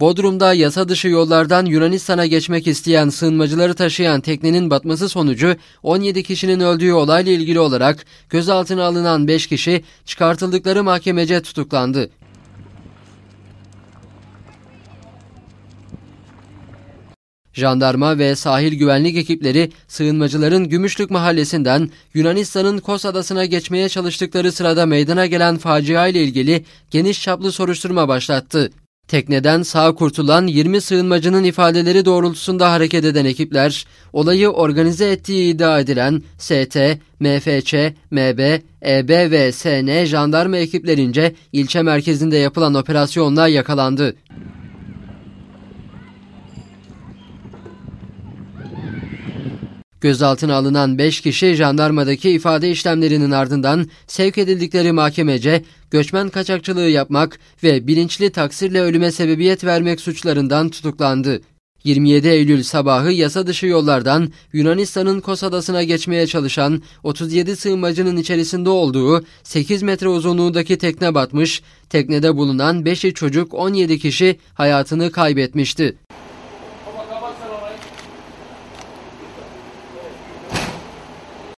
Bodrum'da yasa dışı yollardan Yunanistan'a geçmek isteyen sığınmacıları taşıyan teknenin batması sonucu 17 kişinin öldüğü olayla ilgili olarak gözaltına alınan 5 kişi çıkartıldıkları mahkemece tutuklandı. Jandarma ve sahil güvenlik ekipleri sığınmacıların Gümüşlük mahallesinden Yunanistan'ın Kos adasına geçmeye çalıştıkları sırada meydana gelen facia ile ilgili geniş çaplı soruşturma başlattı. Tekneden sağ kurtulan 20 sığınmacının ifadeleri doğrultusunda hareket eden ekipler, olayı organize ettiği iddia edilen ST, MFÇ, MB, EB ve SN jandarma ekiplerince ilçe merkezinde yapılan operasyonla yakalandı. Gözaltına alınan 5 kişi jandarmadaki ifade işlemlerinin ardından sevk edildikleri mahkemece göçmen kaçakçılığı yapmak ve bilinçli taksirle ölüme sebebiyet vermek suçlarından tutuklandı. 27 Eylül sabahı yasa dışı yollardan Yunanistan'ın Kos adasına geçmeye çalışan 37 sığınmacının içerisinde olduğu 8 metre uzunluğundaki tekne batmış, teknede bulunan 5'i çocuk 17 kişi hayatını kaybetmişti.